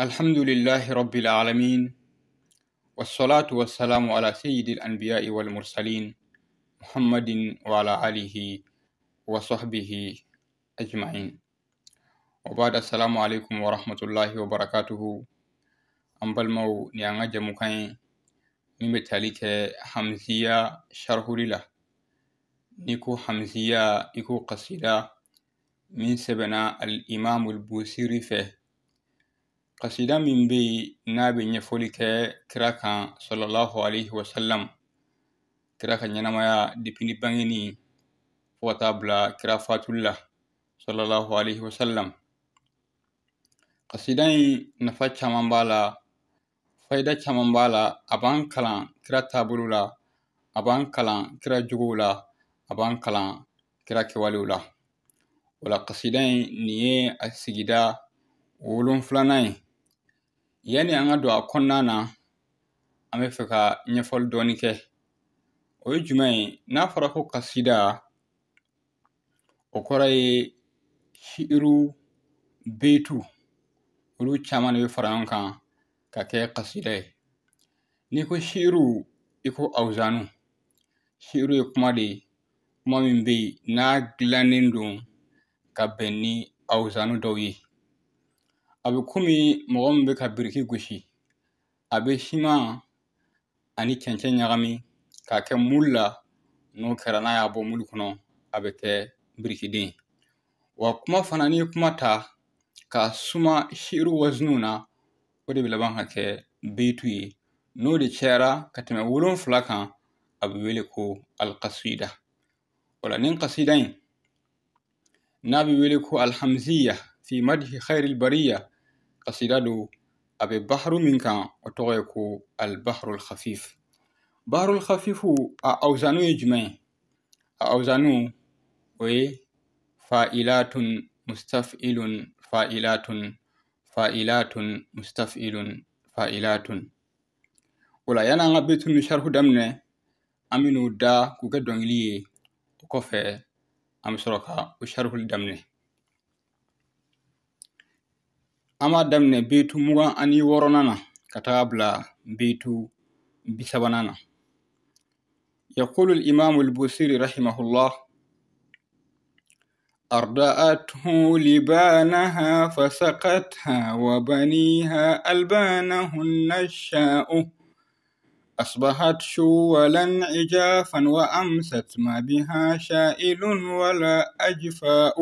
الحمد لله رب العالمين والصلاة والسلام على سيد الأنبياء والمرسلين محمد وعلى آله وصحبه أجمعين وبعد السلام عليكم ورحمة الله وبركاته أمبل مو نيانا جمكين ممتالك حمزية شرح لله نيكو حمزية إكو قصيدة من سبنا الإمام البوسيري فيه Kasida min be yen n'a bɛ ɲɛfɔli kɛ kira kan sɔrɔlahu alaihi wasalam kira ka ɲɛnamaya ni bangeni fo ka taa bila kira alaihi wasalam kasida in nafa caman b'a la fayida caman b'a la a b'an kalan kira taabolo la a b'an kalan kira jogow la a kalan kira kɛwalew la o la kasida in nin ye a sigida wolonfilanan Yani an ka don a kɔnɔna na an bɛ fɛ ka ɲɛfɔli dɔɔni kɛ o ye jumɛn ye n'a fɔra ko kasida o kɔrɔ ye shiru betu olu caman de bɛ fara ɲɔgɔn kan ka kɛ kasida ye n'i ko shiru i ko awuzanu shiru ye kuma de ye kuma min bɛ yen n'a dilannen don ka bɛn ni awuzanu dɔw ye A bɛ komi mɔgɔ min bɛ ka biriki gosi a bɛ siman ani cɛncɛn ɲagami k'a kɛ mulu la n'o kɛra n'a y'a bɔ mulu kɔnɔ a bɛ kɛ birikiden ye. Wa kuma fana n'i ye kuma ta k'a suma siru wazininw na o de bɛ laban ka kɛ beetu ye n'o de cayara ka tɛmɛ wolonfila kan a bɛ wele ko alikasida. O la nin kasida in n'a bɛ wele ko alihamduliya fi madihi hayiril bariya قصيدادو أبي بحر منك وتغيكو البحر الخفيف بحر الخفيف أوزانو يجمع أوزانو وي فائلات مستفئل فائلات فائلات مستفئل فائلات ولا ينا غبت شرح دمنا أمينو دا كوكا دونغليي وكوفي أمسروكا وشرح الدمنه ama damne bitu mura ani woronana katabla bitu bisabanana يقول الإمام البوصيري رحمه الله أردأته لبانها فسقتها وبنيها ألبانهن الشاء أصبحت شولا عجافا وأمست ما بها شائل ولا أجفاء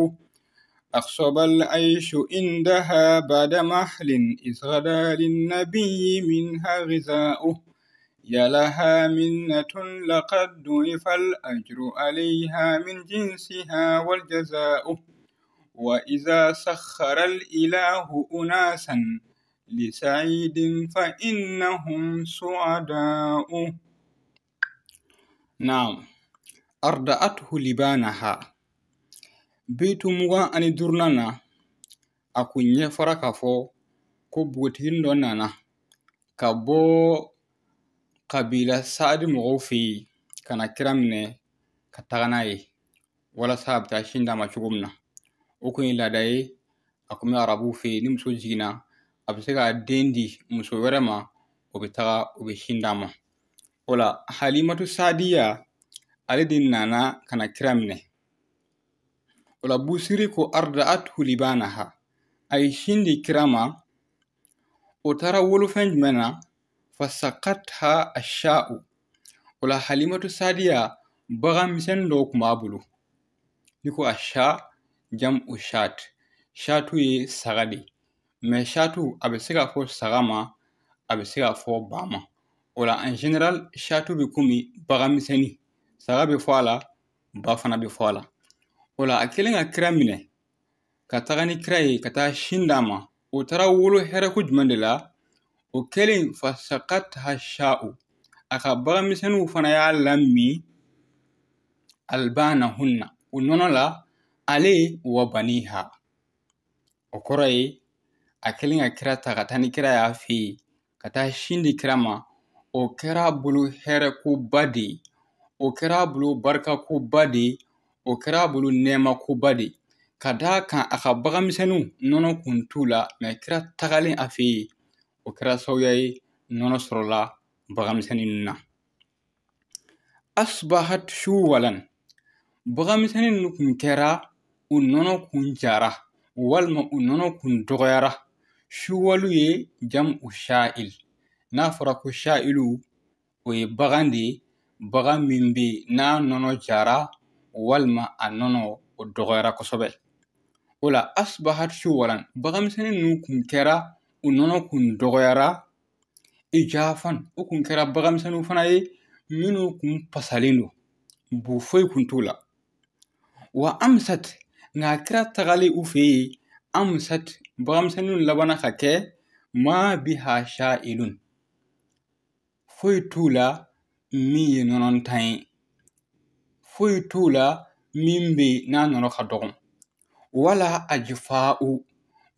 أخصب العيش عندها بعد محل إذ غدا للنبي منها غذاؤه يا لها منة لقد ضعف الأجر عليها من جنسها والجزاء وإذا سخر الإله أناسا لسعيد فإنهم سعداء نعم أرضأته لبانها Baitu mugan ani duurunan na a kun ɲɛfɔra k'a fɔ ko npogotigini dɔ nana ka bɔ kabila saadi mɔgɔw fɛ yen ka na kira minɛ ka taga n'a ye walasa a bɛ taa sin d'a ma cogo min na o kun ye laada ye a kun bɛ arabuw fɛ yen ni muso jiginna a bɛ se k'a den di muso wɛrɛ ma o bɛ taga o bɛ sin d'a ma o la halimatu saadiya ale de nana ka na kira minɛ wala busiri ko arda at hulibana ha ay hindi kirama ma o taara fasakat ha na fasakatha asha'u o la halimatu sadiya baga misen do kun b'a bolo ni ko asha jam'u shat shatu ye saga de shatu a fo sagama ka fo bama ma fɔ en general shatu bɛ kumi baga misɛnin saga bɛ fɔ a la ba fana la O la a kelen ka kira minɛ ka taga ni kira ye ka taa sin d'a ma o taara wolo hɛrɛko jumɛn de la o kelen fasaka taha sha'u a ka baganmisɛnninw fana y'a lamin albanahunna o nɔnɔ la ale wa baniha o kɔrɔ ye a kelen ka kira ta ka taa ni kira y'a fɛ yen ka taa sin di kira ma o kɛra bolo hɛrɛkoba de ye o kɛra bolo barikakoba de ye o kɛra a bolo nɛɛmakoba de ye ka daa kan a ka baganmisɛnninw nɔnɔ kun t'u la kira tagalen a fɛ yen o kɛra sababuya ye nɔnɔ sɔrɔla baganmisɛnnin ninnu na asbahat shuwalan baganmisɛnnin nu kun kɛra u nɔnɔ kun jara walima u nɔnɔ kun dɔgɔyara shuwalu ye jamu sha'il n'a fɔra ko sha'ilu o ye bagan de bagan min be n'a nɔnɔ jara walma a nɔnɔ o dɔgɔyara kosɛbɛ o la asbahat shuwalan baganmisɛnnin nu kun kɛra u nɔnɔ kun dɔgɔyara ijafan u kun kɛra baganmisɛnninw fana ye minu kun pasalen do bu foyi kun t'u la wa amsat nka kira tagali u fe ye amsat baganmisɛnninw labana ka kɛ ma biha sha'ilun foyi t'u la min ye nɔnɔntan ye foyi t'o la min be yen n'a nɔnɔ ka dɔgɔn wala a jufa u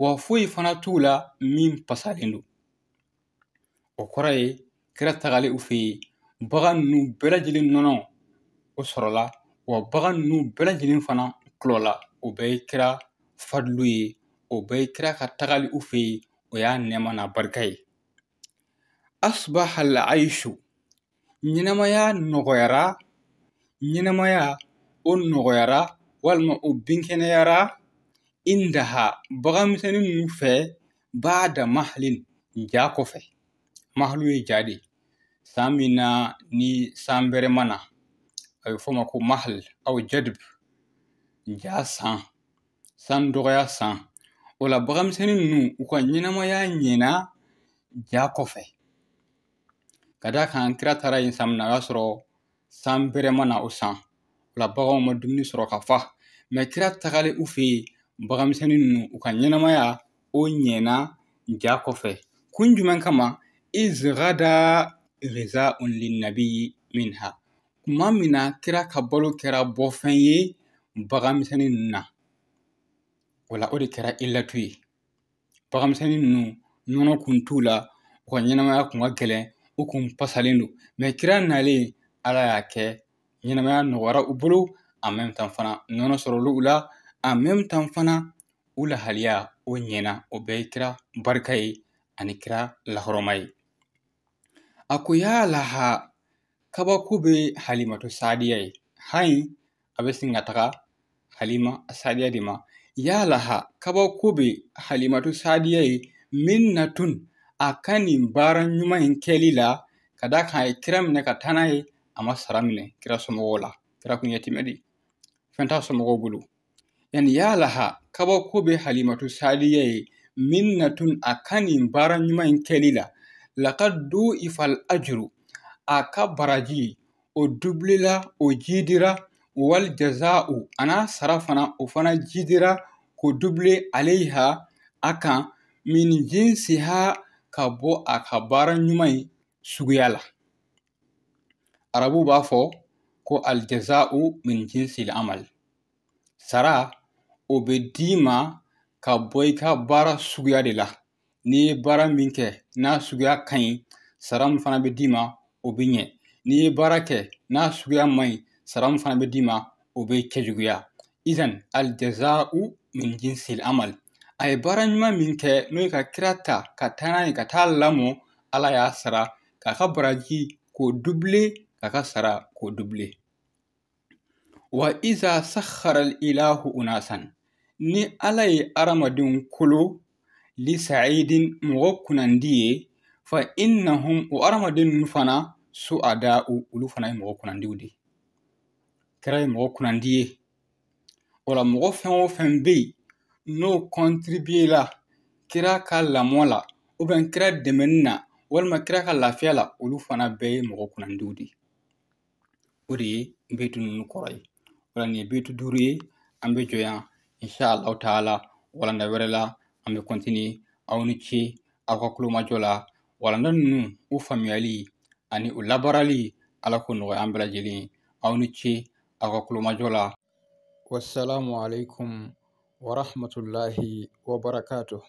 wa foyi fana t'u la min pasalen do o kɔrɔ ye kira tagali u fɛ yen bagan ninnu bɛɛ nɔnɔ o sɔrɔla wa bagan ninnu bɛɛ fana kulɔla o bɛɛ ye kira fadulu ye o bɛɛ ye kira ka tagali u fɛ yen o y'a nɛɛma n'a barika ye asbaha al aishu ɲɛnɛmaya nɔgɔyara ɲɛnɛmaya o nɔgɔyara walima o binkɛnɛyara indaha baganmisɛnnin ninnu fɛ baada mahlin ja kɔfɛ mahlu ye ja de san min na ni san bɛrɛ ma na a bɛ fɔ ko mahl aw jadib ja san san dɔgɔya san o la baganmisɛnnin ninnu u ka ɲɛnɛmaya ɲɛna ja kɔfɛ ka da kan kira tara yen san o y'a sɔrɔ san bɛrɛ ma na o san o la baganw ma dumuni sɔrɔ ka fa mɛ kira tagale u fɛ yen baganmisɛnnin nunu u ka ɲɛnamaya o ɲɛna ja kɔfɛ kun jumɛn kama izgada rizaun linnabiyi minha kuma min na kira ka balo kɛra bɔfɛn ye baganmisɛnnin ninnu na wala o de kɛra ilatu ye baganmisɛnnin nunu nɔnɔ kun t'u la u ka ɲɛnamaya kun ka gɛlɛn u kun pasalen do mɛ kira nalen ala y'a kɛ ɲɛnɛmaya nɔgɔyara u bolo fana nɔnɔ sɔrɔla u la fana u lahaliya o ɲɛna o bɛɛ kira barika ye ani kira lahɔrɔma ye a ko laha kabako be halimato sadiya ye hayi a be sin ka taga halima sadiya de ma yaalaha kabako be halimato sadiya ye min natun a ka nin baara ɲuman in kɛli la ka da kan a ye kira minɛ ka taa ye a ma sara minɛ kira somɔgɔw la kira kun yɛtimɛ de fɛn t'a somɔgɔw bolo yanni y'a kabako bɛ halimatu saliya ye min na tun a ka nin baara ɲuman in kɛli la laka do ifal ajuru a ka baraji o dubilela o jidira wal jaza'u a n'a sara fana o fana jidira ko dubile aleha a kan min ha ka bɔ a ka baara ɲuman in suguya la Arabu b'a fɔ ko aljaza'u min jinsil amal sara o bɛ d'i ma ka bɔ i ka baara suguya de la n'i ye baara min kɛ n'a suguya ka ɲi sara min fana bɛ d'i ma o bɛ ɲɛ n'i ye baara kɛ n'a suguya man ɲi sara min fana bɛ d'i ma o bɛ kɛjuguya juguya izan aljaza'u min jinsil amal a ye baara ɲuman min kɛ n'o ye ka kira ta ka taa n'a ka taa lamɔ ala y'a sara k'a ka baraji k'o duble a ka sara k'o dubile wa iza sakharal ilahu unasan ni ala ye adamadenw kolo lisa'idin mɔgɔ kunnandi ye fa innahum o adamaden ninnu fana su a da olu fana ye mɔgɔ kunnandiw de kɛra ye mɔgɔ kunnandi ye o la mɔgɔ fɛn o fɛn bɛ yen n'o kɔntribiye la kira ka lamɔ la kira dɛmɛni na walima kira ka lafiya la olu fana bɛɛ ye mɔgɔ kunnandiw de uri beitu nunu kɔrɔ ye o la nin ye beitu an insha taala wala nda la an kontini kɔntiniye aw ni ce aw wala nda nunu u ani u labarali ala ko nɔgɔya an la lajɛlen aw ni ce aw ka wassalamu alaikum warahmatullahi wabarakatuh